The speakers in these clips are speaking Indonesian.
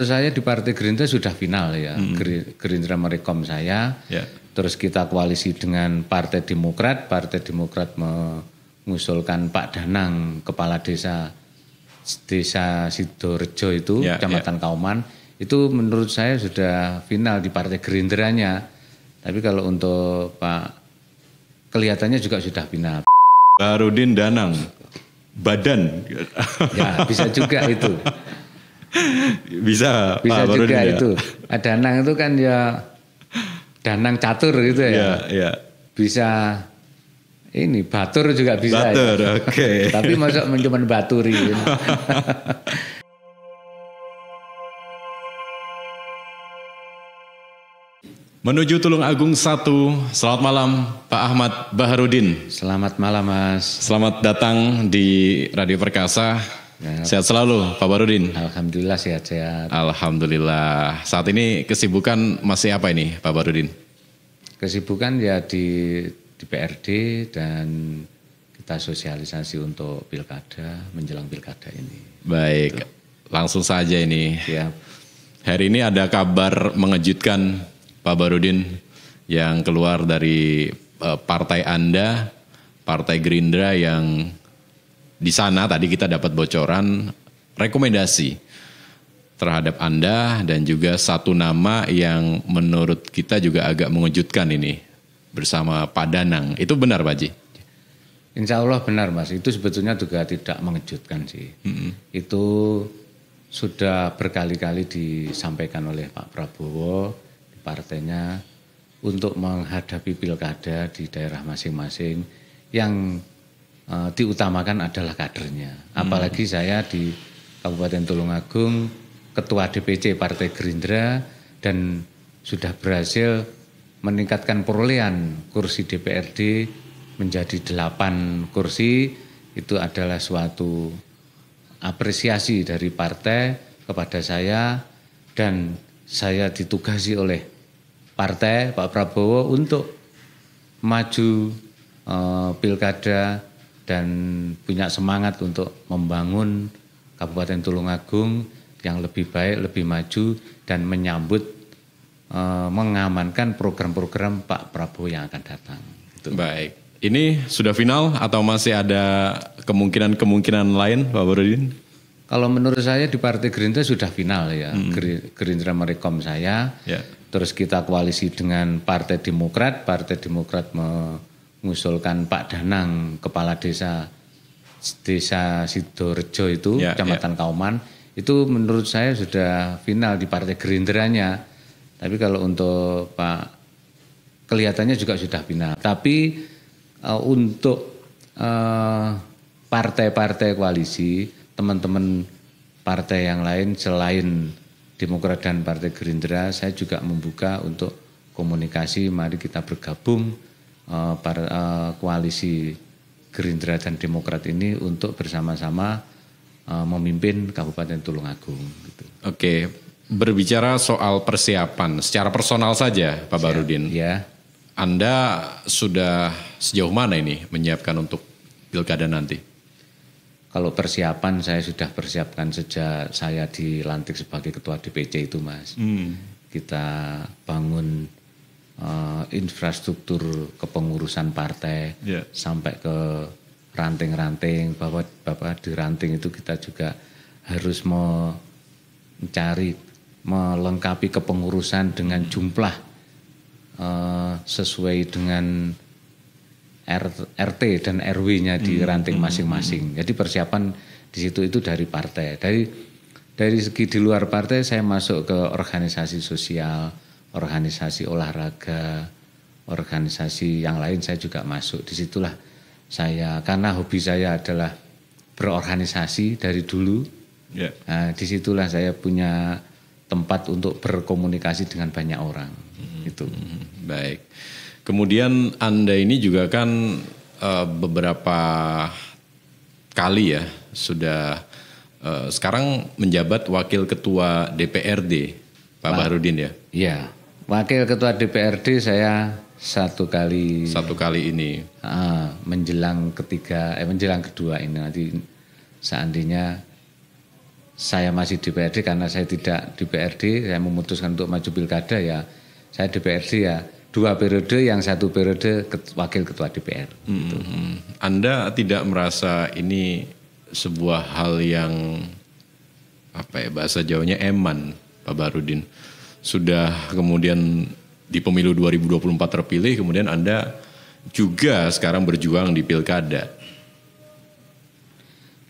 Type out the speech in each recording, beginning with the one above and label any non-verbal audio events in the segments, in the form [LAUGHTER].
saya di Partai Gerindra sudah final ya. -hmm. Gerindra merekom saya. Yeah. Terus kita koalisi dengan Partai Demokrat. Partai Demokrat mengusulkan Pak Danang, Kepala Desa Desa Sidorejo itu, yeah, ya. Kecamatan yeah. Kauman. Itu menurut saya sudah final di Partai Gerindranya. Tapi kalau untuk Pak kelihatannya juga sudah final. Barudin Danang, badan. ya bisa juga itu. [LAUGHS] bisa bisa Pak, juga ya? itu ya. danang itu kan ya danang catur gitu ya, ya, ya. bisa ini batur juga bisa ya. batur ya. oke okay. tapi masuk mencuman baturi gitu. [LAUGHS] Menuju Tulung Agung 1, selamat malam Pak Ahmad Baharudin. Selamat malam Mas. Selamat datang di Radio Perkasa. Sehat selalu Pak Barudin. Alhamdulillah sehat-sehat. Alhamdulillah. Saat ini kesibukan masih apa ini Pak Barudin? Kesibukan ya di DPRD dan kita sosialisasi untuk pilkada menjelang pilkada ini. Baik, Itu. langsung saja ini. Ya. Hari ini ada kabar mengejutkan Pak Barudin yang keluar dari eh, partai Anda, Partai Gerindra yang di sana tadi kita dapat bocoran rekomendasi terhadap Anda dan juga satu nama yang menurut kita juga agak mengejutkan ini bersama Pak Danang. Itu benar Pak Ji? Insya Allah benar Mas. Itu sebetulnya juga tidak mengejutkan sih. Mm -hmm. Itu sudah berkali-kali disampaikan oleh Pak Prabowo di partainya untuk menghadapi pilkada di daerah masing-masing yang Eh, diutamakan adalah kadernya. Apalagi hmm. saya di Kabupaten Tulungagung ketua DPC Partai Gerindra dan sudah berhasil meningkatkan perolehan kursi DPRD menjadi 8 kursi itu adalah suatu apresiasi dari partai kepada saya dan saya ditugasi oleh partai Pak Prabowo untuk maju eh, pilkada dan punya semangat untuk membangun Kabupaten Tulungagung yang lebih baik, lebih maju dan menyambut e, mengamankan program-program Pak Prabowo yang akan datang. Itu. Baik. Ini sudah final atau masih ada kemungkinan-kemungkinan lain Pak Borodin? Kalau menurut saya di Partai Gerindra sudah final ya. Mm -hmm. Gerindra merekom saya. Yeah. Terus kita koalisi dengan Partai Demokrat, Partai Demokrat me mengusulkan Pak Danang kepala desa desa Sidorejo itu ya, ya. Kecamatan ya. Kauman itu menurut saya sudah final di Partai Gerindranya. Tapi kalau untuk Pak kelihatannya juga sudah final. Tapi uh, untuk partai eh, partai-partai koalisi, teman-teman partai yang lain selain Demokrat dan Partai Gerindra, saya juga membuka untuk komunikasi. Mari kita bergabung uh, koalisi Gerindra dan Demokrat ini untuk bersama-sama uh, memimpin Kabupaten Tulungagung. Gitu. Oke, berbicara soal persiapan secara personal saja, Pak Siap, Barudin. Ya. Anda sudah sejauh mana ini menyiapkan untuk pilkada nanti? Kalau persiapan saya sudah persiapkan sejak saya dilantik sebagai ketua DPC itu, Mas. Hmm. Kita bangun Eh, infrastruktur kepengurusan partai yeah. sampai ke ranting-ranting bahwa bapak di ranting itu kita juga harus mencari melengkapi kepengurusan dengan jumlah uh, sesuai dengan R, RT dan RW-nya di hmm, ranting hmm, masing-masing. Hmm. Jadi persiapan di situ itu dari partai. Dari dari segi di luar partai saya masuk ke organisasi sosial, organisasi olahraga, organisasi yang lain saya juga masuk. Disitulah saya karena hobi saya adalah berorganisasi dari dulu. Yeah. Nah, disitulah saya punya tempat untuk berkomunikasi dengan banyak orang. hmm Itu hmm. baik. Kemudian anda ini juga kan uh, beberapa kali ya sudah uh, sekarang menjabat wakil ketua DPRD Pak, Pak Baharudin ya. Iya. Wakil Ketua DPRD saya satu kali. Satu kali ini. Uh, menjelang ketiga, eh menjelang kedua ini nanti seandainya saya masih DPRD karena saya tidak DPRD, saya memutuskan untuk maju pilkada ya saya DPRD ya dua periode yang satu periode wakil ketua DPR. -hmm. Gitu. Anda tidak merasa ini sebuah hal yang apa ya bahasa jauhnya eman Pak Barudin? sudah kemudian di pemilu 2024 terpilih, kemudian Anda juga sekarang berjuang di pilkada.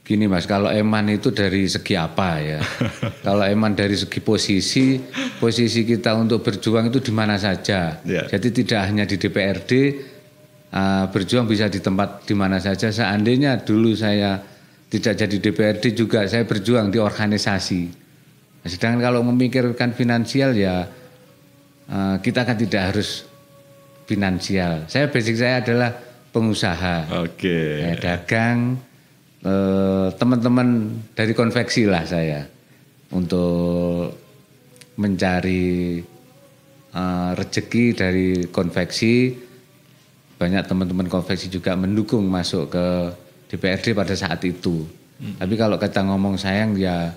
Gini mas, kalau eman itu dari segi apa ya? [LAUGHS] kalau eman dari segi posisi, posisi kita untuk berjuang itu di mana saja. Yeah. Jadi tidak hanya di DPRD, ah, berjuang bisa di tempat di mana saja. Seandainya dulu saya tidak jadi DPRD juga, saya berjuang di organisasi. Nah, sedangkan kalau memikirkan finansial ya eh, kita kan tidak harus finansial. Saya basic saya adalah pengusaha. Oke. Okay. Ya, dagang eh, teman-teman dari konveksi lah saya untuk mencari eh, rezeki dari konveksi. Banyak teman-teman konveksi juga mendukung masuk ke DPRD pada saat itu. Hmm. Tapi kalau kita ngomong sayang ya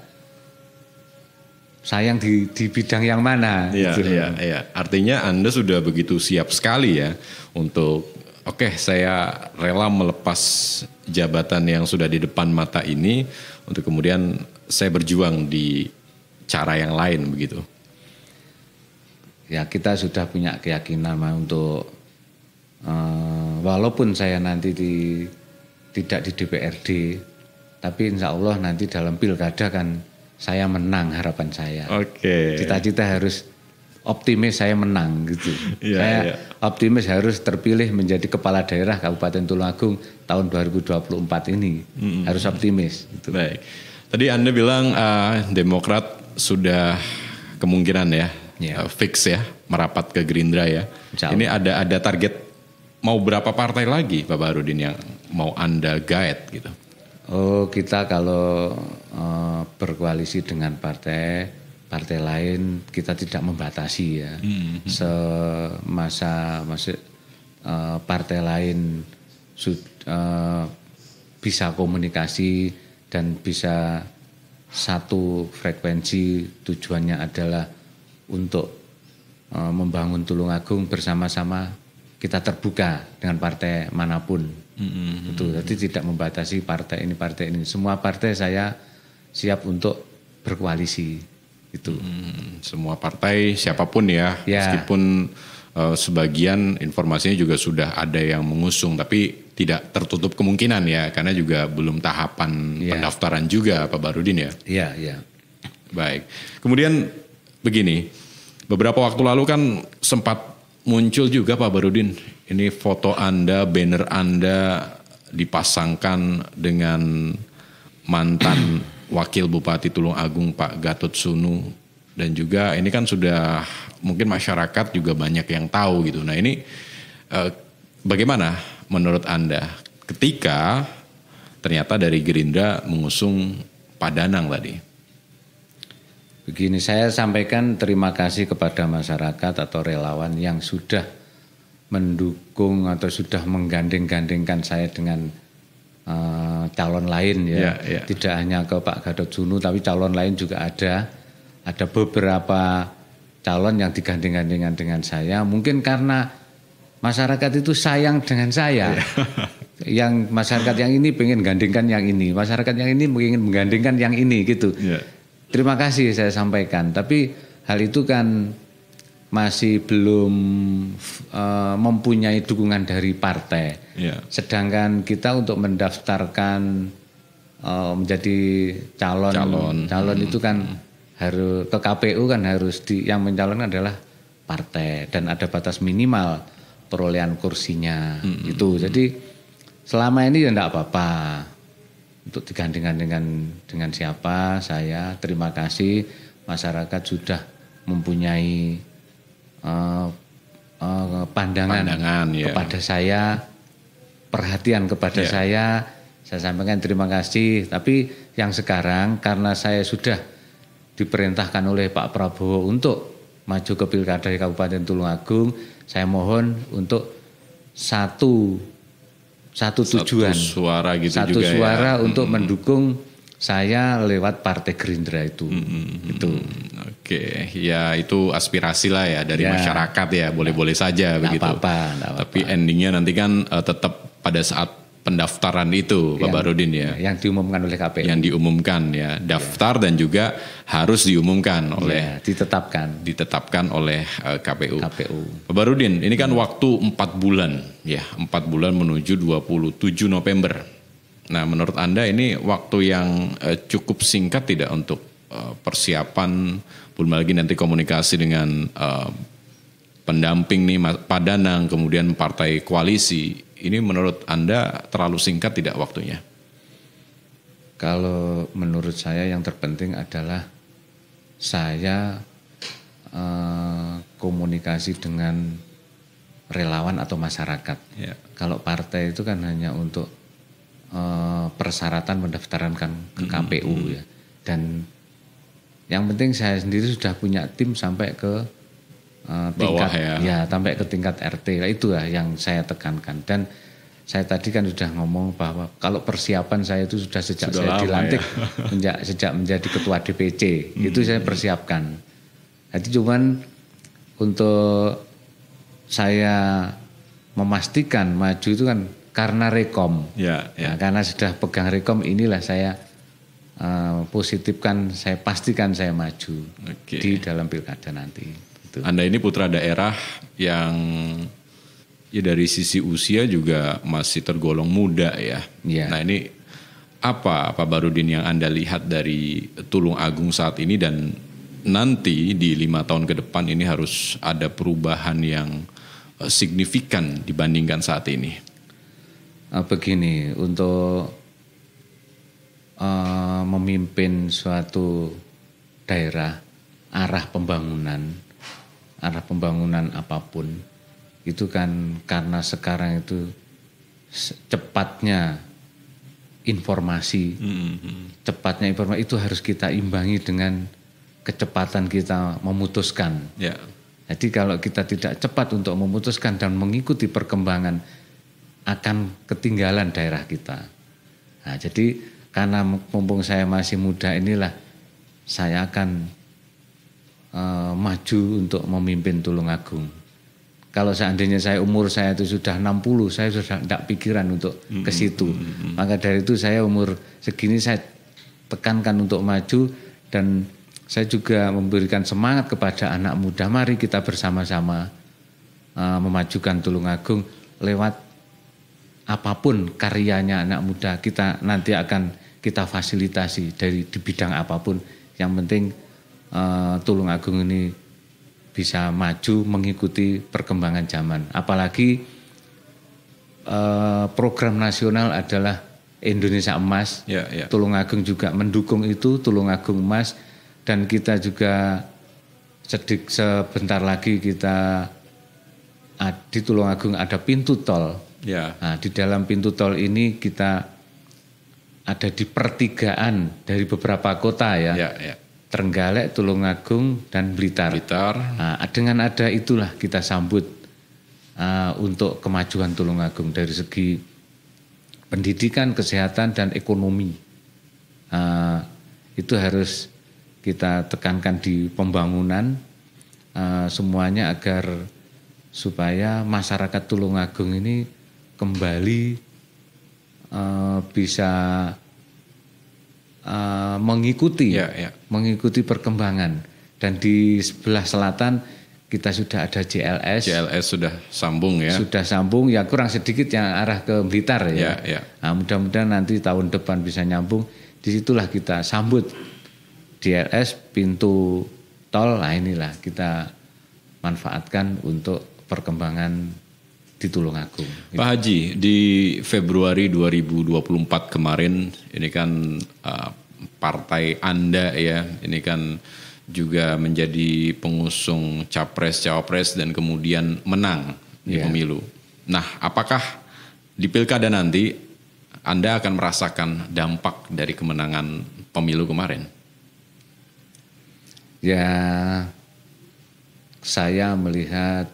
sayang di di bidang yang mana. Iya, gitu. iya, iya. Artinya Anda sudah begitu siap sekali ya untuk oke okay, saya rela melepas jabatan yang sudah di depan mata ini untuk kemudian saya berjuang di cara yang lain begitu. Ya kita sudah punya keyakinan untuk uh, walaupun saya nanti di tidak di DPRD tapi insya Allah nanti dalam pilkada kan saya menang harapan saya. Oke. Okay. Cita-cita harus optimis saya menang gitu. Yeah, saya yeah. optimis harus terpilih menjadi kepala daerah Kabupaten Tulungagung tahun 2024 ini. Mm -hmm. Harus optimis gitu. Baik. Tadi Anda bilang uh, Demokrat sudah kemungkinan ya yeah. Iya. uh, fix ya merapat ke Gerindra ya. Jauh. Ini ada ada target mau berapa partai lagi Pak Barudin yang mau Anda guide gitu. Oh, kita kalau Eh, berkoalisi dengan partai partai lain kita tidak membatasi ya hmm. semasa masih eh, partai lain eh, bisa komunikasi dan bisa satu frekuensi tujuannya adalah untuk membangun Tulungagung bersama-sama kita terbuka dengan partai manapun mm -hmm. itu jadi tidak membatasi partai ini partai ini semua partai saya siap untuk berkoalisi itu. Hmm, semua partai siapapun ya, ya. meskipun uh, sebagian informasinya juga sudah ada yang mengusung, tapi tidak tertutup kemungkinan ya, karena juga belum tahapan ya. pendaftaran juga, Pak Barudin ya. Iya, iya. Baik. Kemudian begini, beberapa waktu lalu kan sempat muncul juga Pak Barudin, ini foto Anda, banner Anda dipasangkan dengan mantan Wakil Bupati Tulung Agung Pak Gatot Sunu dan juga ini kan sudah mungkin masyarakat juga banyak yang tahu gitu. Nah ini eh, bagaimana menurut anda ketika ternyata dari Gerindra mengusung Pak Danang tadi? Begini saya sampaikan terima kasih kepada masyarakat atau relawan yang sudah mendukung atau sudah menggandeng-gandengkan saya dengan uh, calon lain ya. Yeah, yeah. Tidak hanya ke Pak Gadot Junu tapi calon lain juga ada. Ada beberapa calon yang digandeng-gandengan dengan saya. Mungkin karena masyarakat itu sayang dengan saya. Yeah. [LAUGHS] yang masyarakat yang ini pengen gandengkan yang ini, masyarakat yang ini ingin menggandengkan yang ini gitu. Yeah. Terima kasih saya sampaikan. Tapi hal itu kan masih belum uh, mempunyai dukungan dari partai. Yeah. Sedangkan kita untuk mendaftarkan uh, menjadi calon calon, calon hmm. itu kan hmm. harus ke KPU kan harus di yang mencalonkan adalah partai dan ada batas minimal perolehan kursinya hmm. itu. Jadi selama ini ya enggak apa-apa untuk digandingkan dengan dengan siapa saya terima kasih masyarakat sudah mempunyai uh, uh, pandangan, pandangan ya. kepada saya, perhatian kepada ya. saya. Saya sampaikan terima kasih. Tapi yang sekarang karena saya sudah diperintahkan oleh Pak Prabowo untuk maju ke pilkada di Kabupaten Tulungagung, saya mohon untuk satu satu tujuan, satu suara gitu satu juga ya. suara ya. untuk -hmm. mendukung saya lewat Partai Gerindra itu, mm -hmm. itu. Oke, ya itu aspirasi lah ya dari ya. masyarakat ya, boleh-boleh saja begitu. Apa -apa, apa Tapi endingnya nanti kan uh, tetap pada saat pendaftaran itu, Pak Barudin ya. Yang diumumkan oleh KPU. Yang diumumkan ya, daftar ya. dan juga harus diumumkan iya, oleh. Ya, ditetapkan. Ditetapkan oleh uh, eh, KPU. KPU. Pak Barudin, ini kan hmm. waktu 4 bulan ya, 4 bulan menuju 27 November. Nah, menurut Anda ini waktu yang eh, cukup singkat tidak untuk persiapan belum lagi nanti komunikasi dengan uh, pendamping nih Pak Danang, kemudian partai koalisi. Ini menurut Anda terlalu singkat tidak waktunya? Kalau menurut saya yang terpenting adalah saya uh, komunikasi dengan relawan atau masyarakat. Ya. Kalau partai itu kan hanya untuk uh, persyaratan mendaftarkan ke ke mm -hmm. KPU ya. Dan yang penting saya sendiri sudah punya tim sampai ke uh, tingkat Bawah ya. ya sampai ke tingkat RT. Nah, itulah yang saya tekankan dan saya tadi kan sudah ngomong bahwa kalau persiapan saya itu sudah sejak sudah saya dilantik ya. [LAUGHS] menjak, sejak menjadi ketua DPC hmm. itu saya persiapkan. Jadi cuman untuk saya memastikan maju itu kan karena rekom. Ya, ya. Nah, karena sudah pegang rekom inilah saya uh, eh, positifkan saya pastikan saya maju okay. di dalam pilkada nanti. Gitu. Anda ini putra daerah yang ya dari sisi usia juga masih tergolong muda ya. Yeah. Nah ini apa Pak Barudin yang Anda lihat dari Tulung Agung saat ini dan nanti di lima tahun ke depan ini harus ada perubahan yang eh, signifikan dibandingkan saat ini? Eh, begini, untuk memimpin suatu daerah arah pembangunan, arah pembangunan apapun itu kan karena sekarang itu cepatnya informasi, mm-hmm. cepatnya informasi itu harus kita imbangi dengan kecepatan kita memutuskan. Yeah. Jadi kalau kita tidak cepat untuk memutuskan dan mengikuti perkembangan akan ketinggalan daerah kita. Nah, jadi karena mumpung saya masih muda inilah saya akan e, maju untuk memimpin Tulungagung. Kalau seandainya saya umur saya itu sudah 60, saya sudah tidak pikiran untuk ke situ. Maka dari itu saya umur segini saya tekankan untuk maju dan saya juga memberikan semangat kepada anak muda. Mari kita bersama-sama e, memajukan Tulungagung lewat apapun karyanya anak muda kita nanti akan kita fasilitasi dari di bidang apapun. Yang penting uh, Tulung Agung ini bisa maju mengikuti perkembangan zaman. Apalagi uh, program nasional adalah Indonesia Emas. Ya, ya. Tulung Agung juga mendukung itu Tulung Agung Emas dan kita juga sedik sebentar lagi kita di Tulung Agung ada pintu tol. Ya. Nah, di dalam pintu tol ini kita ada di pertigaan dari beberapa kota ya. ya, ya. Trenggalek, Tulungagung, dan Blitar. Blitar. Nah, dengan ada itulah kita sambut uh, untuk kemajuan Tulungagung dari segi pendidikan, kesehatan, dan ekonomi. Uh, itu harus kita tekankan di pembangunan uh, semuanya agar supaya masyarakat Tulungagung ini kembali Eh, bisa uh, mengikuti ya, ya. mengikuti perkembangan dan di sebelah selatan kita sudah ada JLS. JLS sudah sambung ya. Sudah sambung ya kurang sedikit yang arah ke Blitar ya. ya, ya. Nah, mudah-mudahan nanti tahun depan bisa nyambung. Disitulah kita sambut JLS pintu tol. Nah inilah kita manfaatkan untuk perkembangan di Tulungagung. Pak Haji, di Februari 2024 kemarin ini kan uh, partai Anda ya, ini kan juga menjadi pengusung capres cawapres dan kemudian menang yeah. pemilu. Nah, apakah di pilkada nanti Anda akan merasakan dampak dari kemenangan pemilu kemarin? Ya, saya melihat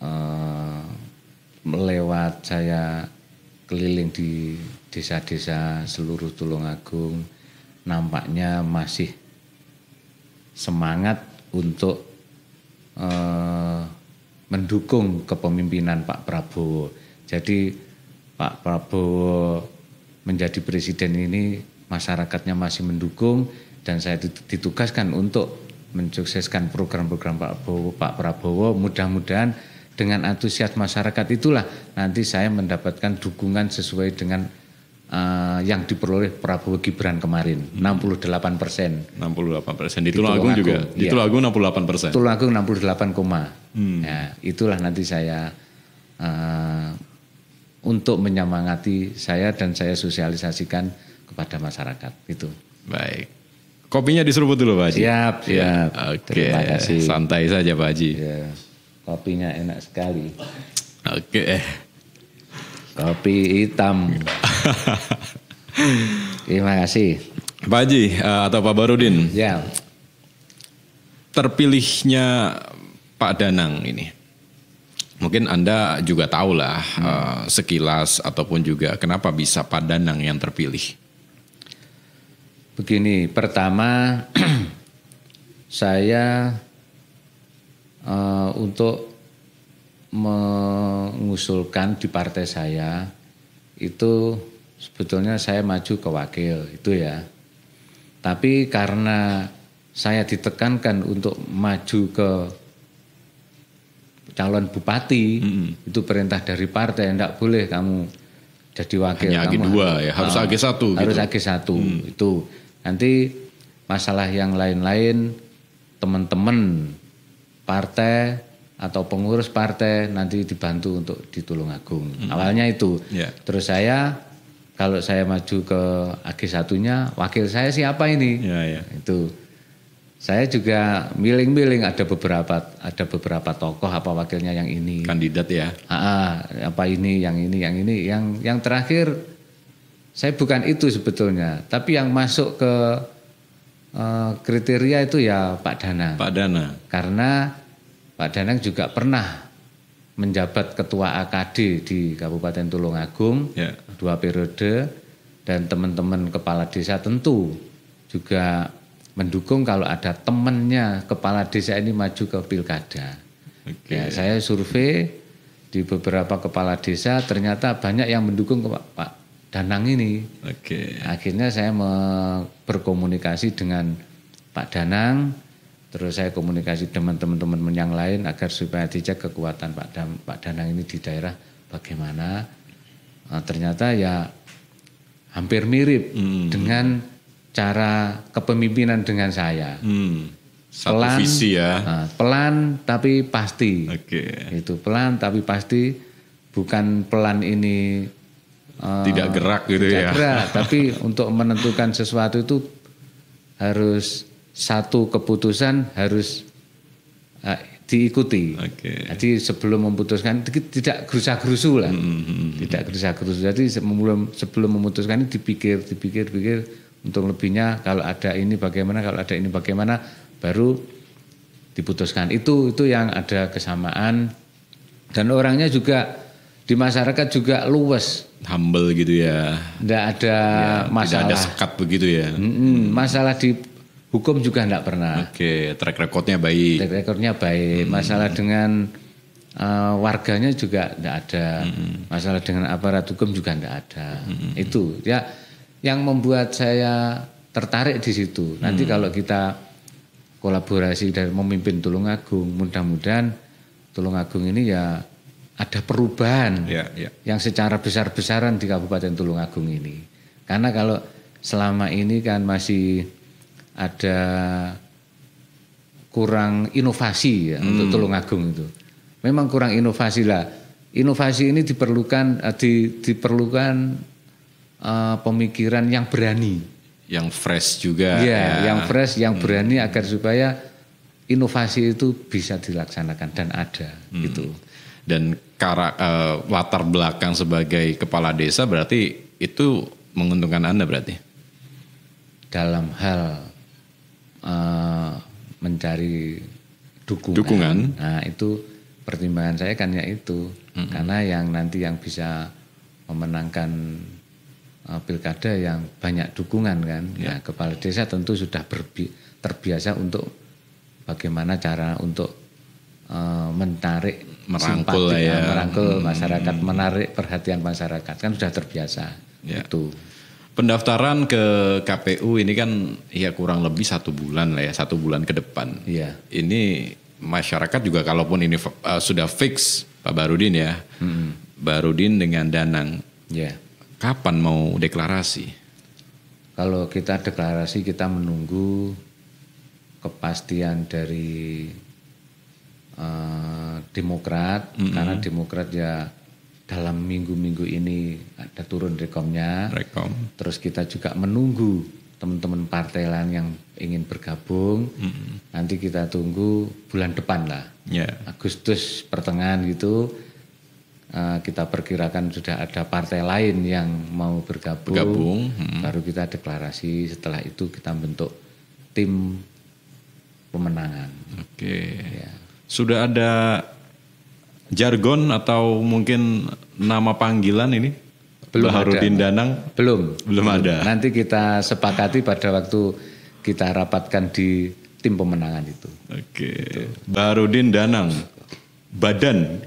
uh, lewat saya keliling di desa-desa seluruh Tulungagung nampaknya masih semangat untuk eh, mendukung kepemimpinan Pak Prabowo. Jadi Pak Prabowo menjadi presiden ini masyarakatnya masih mendukung dan saya ditugaskan untuk mensukseskan program-program Pak Prabowo mudah-mudahan dengan antusias masyarakat itulah nanti saya mendapatkan dukungan sesuai dengan uh, yang diperoleh Prabowo Gibran kemarin 68 hmm. persen. 68 persen di Tulungagung juga. Di iya. Tulungagung ya. 68 persen. Tulungagung 68 koma. Hmm. Ya, itulah nanti saya uh, untuk menyemangati saya dan saya sosialisasikan kepada masyarakat itu. Baik. Kopinya diseruput dulu Pak Haji. Siap, siap. Ya. Oke. Terima Santai saja Pak Haji. ya. Kopinya enak sekali. Oke. Okay. Kopi hitam. Terima kasih. Pak Haji eh, atau Pak Barudin. Ya. Terpilihnya Pak Danang ini. Mungkin Anda juga tahu lah hmm. Eh, sekilas ataupun juga kenapa bisa Pak Danang yang terpilih. Begini, pertama [CLEARS THROAT] saya Eh, untuk mengusulkan di partai saya itu sebetulnya saya maju ke wakil itu ya. Tapi karena saya ditekankan untuk maju ke calon bupati mm -hmm. itu perintah dari partai tidak boleh kamu jadi wakil Hanya kamu dua ya harus ah, AG1 harus gitu. AG1 mm. itu nanti masalah yang lain-lain teman-teman partai atau pengurus partai nanti dibantu untuk di Mm Hmm. Awalnya itu. Yeah. Terus saya kalau saya maju ke AG satunya wakil saya siapa ini? Yeah, yeah. Itu. Saya juga miling-miling ada beberapa ada beberapa tokoh apa wakilnya yang ini. Kandidat ya. Aa, apa ini yang ini yang ini yang yang terakhir saya bukan itu sebetulnya, tapi yang masuk ke uh, kriteria itu ya Pak Dana. Pak Dana. Karena Pak Danang juga pernah menjabat ketua AKD di Kabupaten Tulungagung ya. dua periode dan teman-teman kepala desa tentu juga mendukung kalau ada temannya kepala desa ini maju ke pilkada. Okay. Ya, saya survei di beberapa kepala desa ternyata banyak yang mendukung ke Pak, Danang ini. Okay. Akhirnya saya berkomunikasi dengan Pak Danang Terus saya komunikasi dengan teman-teman yang lain agar supaya dicek kekuatan Pak, Dam, Pak Danang ini di daerah bagaimana. Nah, ternyata ya hampir mirip hmm. dengan cara kepemimpinan dengan saya. Hmm. pelan, visi ya. Nah, pelan tapi pasti. Oke. Okay. Itu pelan tapi pasti bukan pelan ini eh, tidak gerak gitu ya. tidak ya. Gerak, [LAUGHS] tapi untuk menentukan sesuatu itu harus satu keputusan harus uh, diikuti. Okay. Jadi sebelum memutuskan tidak gerusa-gerusu lah, mm-hmm. tidak gerusa-gerusu. Jadi sebelum sebelum memutuskan ini dipikir, dipikir, pikir untuk lebihnya kalau ada ini bagaimana, kalau ada ini bagaimana, baru diputuskan. Itu itu yang ada kesamaan dan orangnya juga di masyarakat juga luwes, humble gitu ya. Iya, tidak ada ya, masalah. Tidak ada sekat begitu ya. mm -mm, Masalah di Hukum juga tidak pernah. Oke, okay, track recordnya baik. Track recordnya baik. Hmm. Masalah dengan uh, warganya juga tidak ada. Hmm. Masalah dengan aparat hukum juga tidak ada. Hmm. Itu ya yang membuat saya tertarik di situ. Nanti hmm. kalau kita kolaborasi dan memimpin Tulungagung, mudah-mudahan Tulungagung ini ya ada perubahan ya, ya. yang secara besar-besaran di Kabupaten Tulungagung ini. Karena kalau selama ini kan masih ada kurang inovasi ya hmm. untuk Tulungagung itu. Memang kurang inovasi lah. Inovasi ini diperlukan eh, di, diperlukan uh, pemikiran yang berani, yang fresh juga. Iya, ya. yang fresh, yang hmm. berani agar supaya inovasi itu bisa dilaksanakan dan ada hmm. gitu. Dan kara, uh, latar belakang sebagai kepala desa berarti itu menguntungkan Anda berarti. Dalam hal Eh, mencari dukungan. dukungan. Nah itu pertimbangan saya kan ya itu mm-hmm. karena yang nanti yang bisa memenangkan uh, pilkada yang banyak dukungan kan. Yeah. Nah kepala desa tentu sudah berbi- terbiasa untuk bagaimana cara untuk eh, menarik merangkul simpati, ya merangkul masyarakat menarik perhatian masyarakat kan sudah terbiasa ya. itu pendaftaran ke KPU ini kan ya kurang lebih satu bulan lah ya satu bulan ke depan. Iya. Ini masyarakat juga kalaupun ini uh, sudah fix Pak Barudin ya, hmm. Barudin dengan Danang. Iya. Kapan mau deklarasi? Kalau kita deklarasi kita menunggu kepastian dari uh, Demokrat mm -hmm. karena Demokrat ya dalam minggu-minggu ini ada turun rekomnya. Rekom. Terus kita juga menunggu teman-teman partai lain yang ingin bergabung. Mm-hmm. Nanti kita tunggu bulan depan lah. Yeah. Agustus pertengahan gitu uh, kita perkirakan sudah ada partai lain yang mau bergabung. bergabung. Mm-hmm. Baru kita deklarasi. Setelah itu kita bentuk tim pemenangan. Oke. Okay. Ya. Sudah ada jargon atau mungkin nama panggilan ini? Belum Baharudin ada. Danang? Belum. Belum ada. Nanti kita sepakati pada waktu kita rapatkan di tim pemenangan itu. Oke. Gitu. Baharudin Danang. Badan.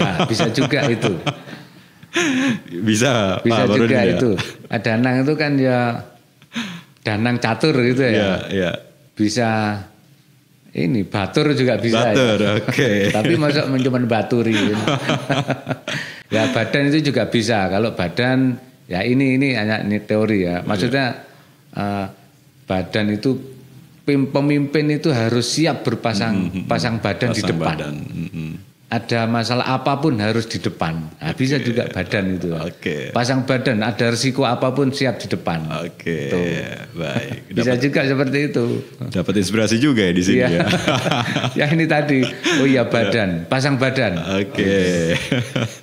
Ya, bisa juga itu. bisa. Bisa Pak juga Baharudin ya? itu. Ya. Danang itu kan ya Danang catur gitu ya. ya, iya. Bisa ini batur juga bisa. ya. oke. Okay. [LAUGHS] Tapi masuk cuma baturi. [LAUGHS] ya badan itu juga bisa. Kalau badan ya ini ini hanya ini teori ya. Maksudnya yeah. Iya. uh, badan itu pemimpin itu harus siap berpasang mm -hmm. pasang badan pasang di depan. Badan. Mm -hmm ada masalah apapun harus di depan. Nah, okay. Bisa juga badan itu. Okay. Pasang badan ada resiko apapun siap di depan. Oke. Okay. Gitu. Baik. [LAUGHS] Dapat, bisa juga seperti itu. Dapat inspirasi juga ya di sini iya. ya. [LAUGHS] ya ini tadi. Oh iya badan, pasang badan. Oke. Okay.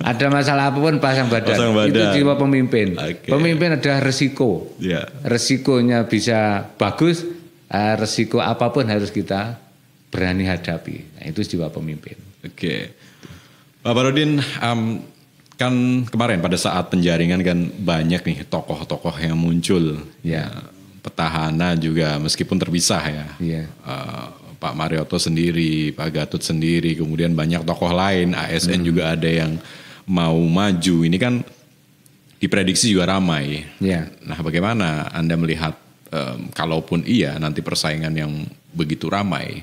ada masalah apapun pasang badan. Pasang badan. Itu jiwa pemimpin. Okay. Pemimpin ada resiko. Yeah. Resikonya bisa bagus, eh, resiko apapun harus kita berani hadapi. Nah, itu jiwa pemimpin. Oke. Pak Barudin, um, kan kemarin pada saat penjaringan kan banyak nih tokoh-tokoh yang muncul. Ya. Petahana juga meskipun terpisah ya. Iya. Uh, Pak Marioto sendiri, Pak Gatut sendiri, kemudian banyak tokoh lain, ASN hmm. juga ada yang mau maju. Ini kan diprediksi juga ramai. Iya. Nah, bagaimana Anda melihat um, kalaupun iya nanti persaingan yang begitu ramai,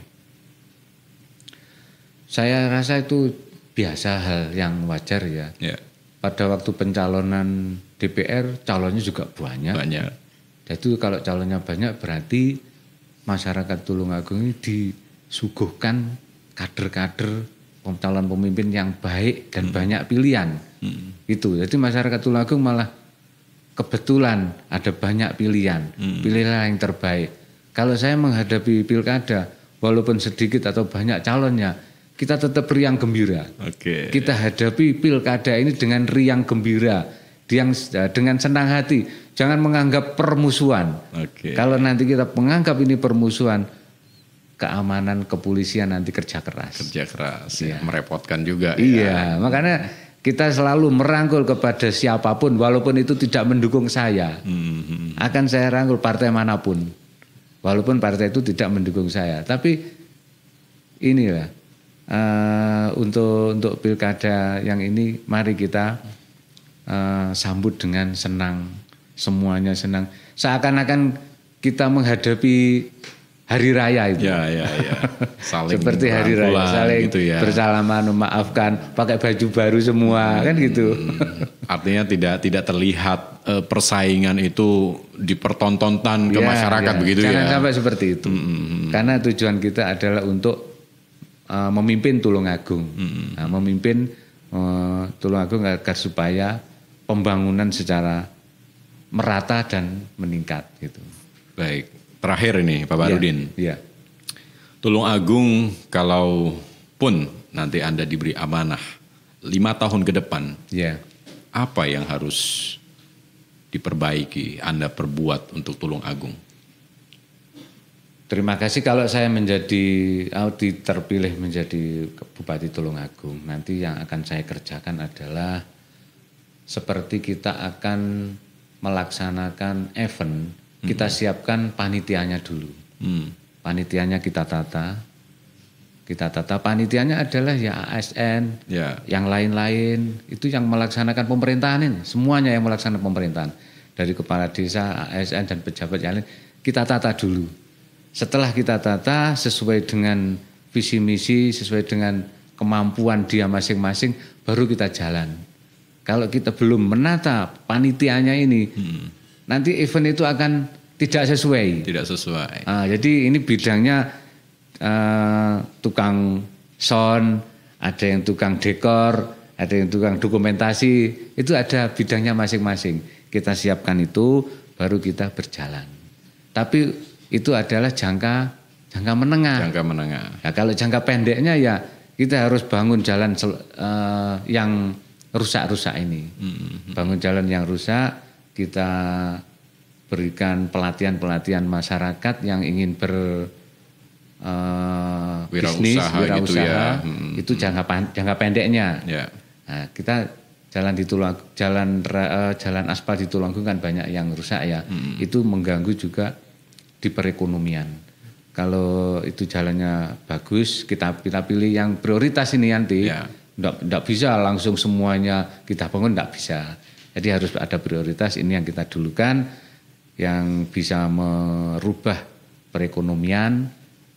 saya rasa itu biasa hal yang wajar ya. ya. Pada waktu pencalonan DPR calonnya juga banyak. Banyak. itu kalau calonnya banyak berarti masyarakat Tulungagung ini disuguhkan kader-kader calon pemimpin yang baik dan hmm. banyak pilihan. Hmm. Itu. Jadi masyarakat Tulungagung malah kebetulan ada banyak pilihan. Hmm. Pilihlah yang terbaik. Kalau saya menghadapi pilkada walaupun sedikit atau banyak calonnya kita tetap riang gembira. Oke. Okay. Kita hadapi pilkada ini dengan riang gembira, riang eh, dengan senang hati. Jangan menganggap permusuhan. Oke. Okay. Kalau nanti kita menganggap ini permusuhan, keamanan kepolisian nanti kerja keras. Kerja keras, ya. Iya. merepotkan juga. Ya. Iya, ya. makanya kita selalu merangkul kepada siapapun, walaupun itu tidak mendukung saya, mm-hmm. akan saya rangkul partai manapun, walaupun partai itu tidak mendukung saya. Tapi inilah uh, untuk untuk pilkada yang ini mari kita uh, sambut dengan senang semuanya senang seakan-akan kita menghadapi hari raya itu ya ya ya [LAUGHS] seperti hari raya saling gitu ya. bersalaman memaafkan pakai baju baru semua hmm, kan gitu [LAUGHS] artinya tidak tidak terlihat eh, persaingan itu dipertontonkan ke ya, masyarakat ya. begitu jangan ya jangan sampai seperti itu hmm, hmm, hmm, karena tujuan kita adalah untuk uh, memimpin Tulungagung, hmm. nah, memimpin uh, eh, Tulungagung agar supaya pembangunan secara merata dan meningkat gitu. Baik, terakhir ini Pak iya, Barudin. Ya, ya. Tulung Agung kalau pun nanti Anda diberi amanah lima tahun ke depan, ya. apa yang harus diperbaiki Anda perbuat untuk Tulung Agung? Terima kasih kalau saya menjadi audit terpilih menjadi Bupati Tulungagung. Nanti yang akan saya kerjakan adalah seperti kita akan melaksanakan event, hmm. kita siapkan panitianya dulu. Hmm. Panitianya kita tata. Kita tata panitianya adalah ya ASN, ya. yang lain-lain, itu yang melaksanakan pemerintahan ini, semuanya yang melaksanakan pemerintahan dari kepala desa, ASN dan pejabat yang lain, kita tata dulu setelah kita tata sesuai dengan visi misi, sesuai dengan kemampuan dia masing-masing, baru kita jalan. Kalau kita belum menata panitianya ini, hmm. nanti event itu akan tidak sesuai. Tidak sesuai. nah, jadi ini bidangnya uh, tukang sound, ada yang tukang dekor, ada yang tukang dokumentasi, itu ada bidangnya masing-masing. Kita siapkan itu, baru kita berjalan. Tapi itu adalah jangka jangka menengah. Jangka menengah. Ya, kalau jangka pendeknya ya kita harus bangun jalan uh, yang rusak-rusak ini. Mm-hmm. Bangun jalan yang rusak, kita berikan pelatihan-pelatihan masyarakat yang ingin ber uh, eh, wira bisnis, usaha wira gitu ya. hmm Itu jangka pan- jangka pendeknya. Yeah. Nah, kita jalan di tulang jalan uh, jalan aspal di Tulungagung kan banyak yang rusak ya. hmm Itu mengganggu juga di perekonomian. Kalau itu jalannya bagus, kita kita pilih yang prioritas ini nanti. Ya. bisa langsung semuanya kita bangun, tidak bisa. Jadi harus ada prioritas ini yang kita dulukan, yang bisa merubah perekonomian.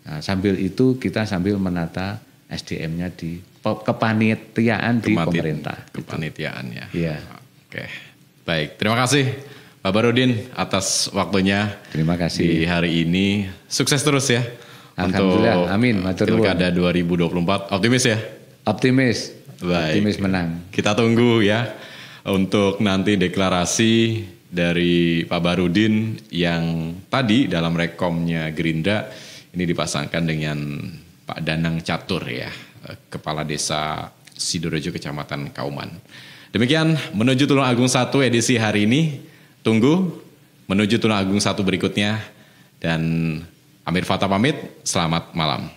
Nah, sambil itu kita sambil menata SDM-nya di kepanitiaan Kematian, di pemerintah. Gitu. Kepanitiaan gitu. ya. Iya. Oke. Baik, terima kasih. Pak Barudin atas waktunya. Terima kasih. Di hari ini sukses terus ya. Alhamdulillah. Untuk Amin. Matur Pilkada 2024 optimis ya? Optimis. Baik. Optimis menang. Kita tunggu ya untuk nanti deklarasi dari Pak Barudin yang tadi dalam rekomnya Gerindra ini dipasangkan dengan Pak Danang Catur ya, eh, Kepala Desa Sidorejo Kecamatan Kauman. Demikian menuju Tulung Agung 1 edisi hari ini tunggu menuju Agung satu berikutnya dan Amir Fatah pamit, selamat malam.